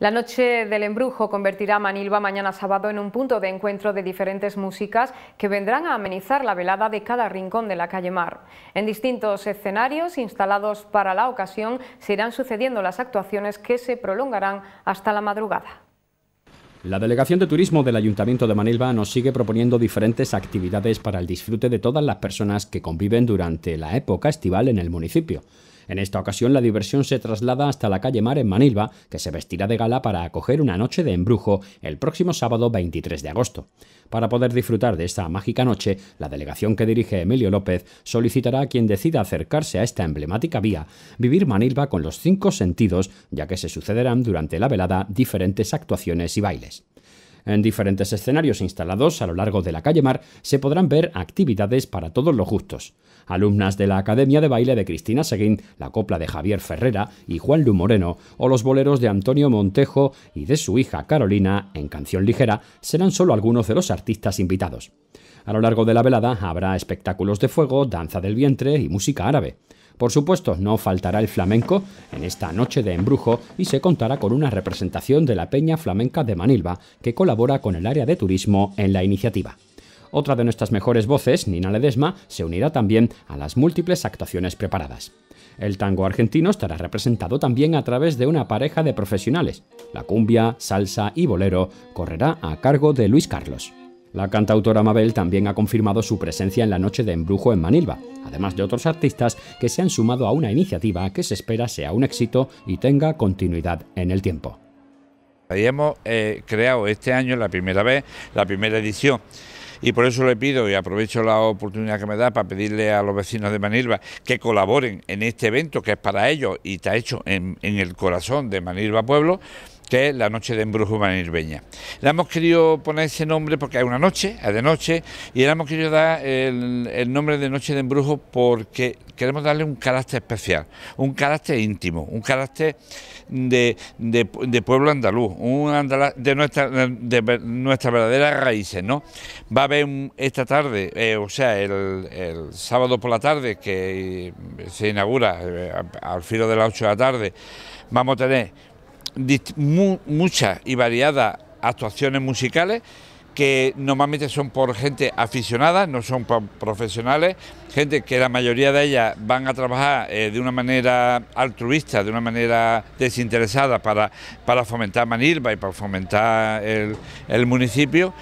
La Noche del Embrujo convertirá a Manilva mañana sábado en un punto de encuentro de diferentes músicas que vendrán a amenizar la velada de cada rincón de la calle Mar. En distintos escenarios instalados para la ocasión se irán sucediendo las actuaciones que se prolongarán hasta la madrugada. La Delegación de Turismo del Ayuntamiento de Manilva nos sigue proponiendo diferentes actividades para el disfrute de todas las personas que conviven durante la época estival en el municipio. En esta ocasión la diversión se traslada hasta la calle Mar en Manilva, que se vestirá de gala para acoger una noche de embrujo el próximo sábado 23 de agosto. Para poder disfrutar de esta mágica noche, la delegación que dirige Emilio López solicitará a quien decida acercarse a esta emblemática vía vivir Manilva con los cinco sentidos, ya que se sucederán durante la velada diferentes actuaciones y bailes. En diferentes escenarios instalados a lo largo de la calle Mar se podrán ver actividades para todos los gustos. Alumnas de la Academia de Baile de Cristina Seguín, la copla de Javier Ferrera y Juan Lu Moreno, o los boleros de Antonio Montejo y de su hija Carolina en Canción Ligera, serán solo algunos de los artistas invitados. A lo largo de la velada habrá espectáculos de fuego, danza del vientre y música árabe. Por supuesto, no faltará el flamenco en esta noche de embrujo y se contará con una representación de la Peña Flamenca de Manilva, que colabora con el área de turismo en la iniciativa. Otra de nuestras mejores voces, Nina Ledesma, se unirá también a las múltiples actuaciones preparadas. El tango argentino estará representado también a través de una pareja de profesionales. La cumbia, salsa y bolero correrá a cargo de Luis Carlos. La cantautora Mabel también ha confirmado su presencia en la noche de embrujo en Manilva, además de otros artistas que se han sumado a una iniciativa que se espera sea un éxito y tenga continuidad en el tiempo. habíamos hemos eh, creado este año la primera vez, la primera edición. Y por eso le pido y aprovecho la oportunidad que me da para pedirle a los vecinos de Manilva que colaboren en este evento que es para ellos y está hecho en, en el corazón de Manilva Pueblo que es la noche de Embrujo Manirbeña... Le hemos querido poner ese nombre porque es una noche, es de noche, y le hemos querido dar el, nombre de Noche de Embrujo porque queremos darle un carácter especial, un carácter íntimo, un carácter de, pueblo andaluz, de, nuestra, nuestras verdaderas raíces, ¿no? Va a haber esta tarde, eh, o sea, el, sábado por la tarde, que eh, se inaugura eh, al filo de las 8 de la tarde, vamos a tener muchas y variadas actuaciones musicales que normalmente son por gente aficionada, no son por profesionales, gente que la mayoría de ellas van a trabajar eh, de una manera altruista, de una manera desinteresada para, para fomentar Manilva y para fomentar el, el municipio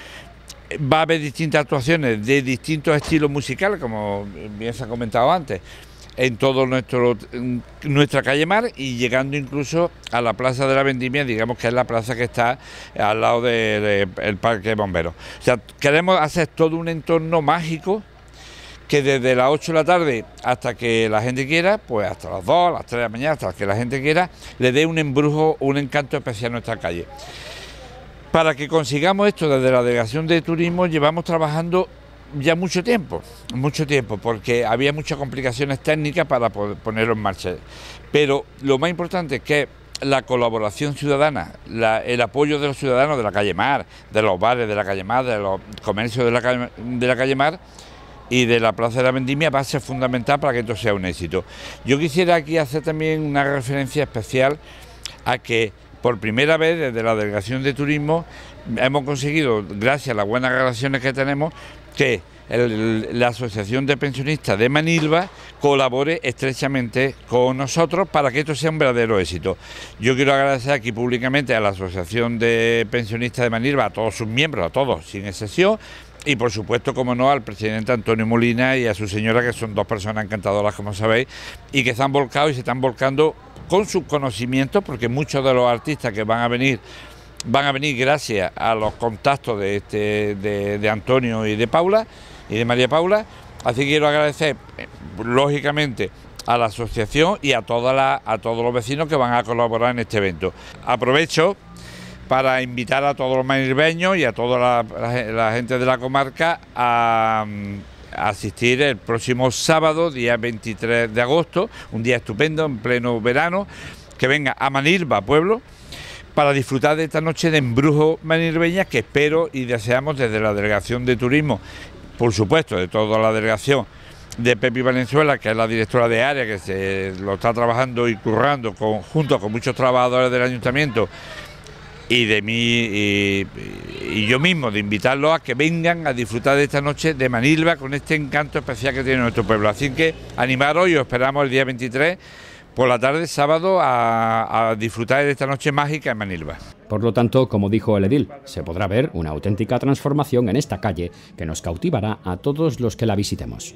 va a haber distintas actuaciones de distintos estilos musicales, como bien se ha comentado antes en todo nuestro nuestra calle Mar y llegando incluso a la Plaza de la Vendimia, digamos que es la plaza que está al lado del Parque de Bomberos. O sea, queremos hacer todo un entorno mágico que desde las 8 de la tarde hasta que la gente quiera, pues hasta las 2, las 3 de la mañana, hasta que la gente quiera, le dé un embrujo, un encanto especial a nuestra calle. Para que consigamos esto desde la Delegación de Turismo llevamos trabajando ya mucho tiempo, mucho tiempo, porque había muchas complicaciones técnicas para poder ponerlo en marcha. Pero lo más importante es que la colaboración ciudadana, el apoyo de los ciudadanos de la calle Mar, de los bares de la calle Mar, de los comercios de de la calle Mar y de la Plaza de la Vendimia va a ser fundamental para que esto sea un éxito. Yo quisiera aquí hacer también una referencia especial a que por primera vez desde la Delegación de Turismo hemos conseguido, gracias a las buenas relaciones que tenemos, que la Asociación de Pensionistas de Manilva colabore estrechamente con nosotros para que esto sea un verdadero éxito. Yo quiero agradecer aquí públicamente a la Asociación de Pensionistas de Manilva, a todos sus miembros, a todos, sin excepción, y por supuesto, como no, al presidente Antonio Molina y a su señora, que son dos personas encantadoras, como sabéis, y que se han volcado y se están volcando con sus conocimientos, porque muchos de los artistas que van a venir van a venir gracias a los contactos de, este, de, Antonio y de Paula y de María Paula. Así que quiero agradecer, eh, lógicamente, a la asociación y a, a todos los vecinos que van a colaborar en este evento. Aprovecho para invitar a todos los manirbeños y a toda la, gente de la comarca a, mm, a, asistir el próximo sábado, día 23 de agosto, un día estupendo en pleno verano, que venga a Manilva, pueblo, para disfrutar de esta noche de Embrujo Manirbeña que espero y deseamos desde la Delegación de Turismo, por supuesto, de toda la delegación de Pepi Valenzuela, que es la directora de área, que se lo está trabajando y currando junto con muchos trabajadores del ayuntamiento y de mí y, y, yo mismo, de invitarlos a que vengan a disfrutar de esta noche de Manilva con este encanto especial que tiene nuestro pueblo. Así que animaros y os esperamos el día 23 por la tarde sábado a, disfrutar de esta noche mágica en Manilva. Por lo tanto, como dijo el edil, se podrá ver una auténtica transformación en esta calle que nos cautivará a todos los que la visitemos.